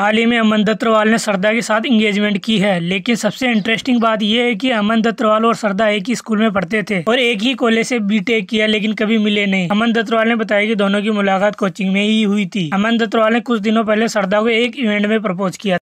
हाल ही में अमन दत्तरवाल ने श्रद्धा के साथ इंगेजमेंट की है लेकिन सबसे इंटरेस्टिंग बात यह है कि अमन दत्तरवाल और श्रद्धा एक ही स्कूल में पढ़ते थे और एक ही कॉलेज से बीटेक किया लेकिन कभी मिले नहीं अमन दत्तरवाल ने बताया कि दोनों की मुलाकात कोचिंग में ही हुई थी अमन दत्तरवाल ने कुछ दिनों पहले श्रद्धा को एक इवेंट में प्रपोज किया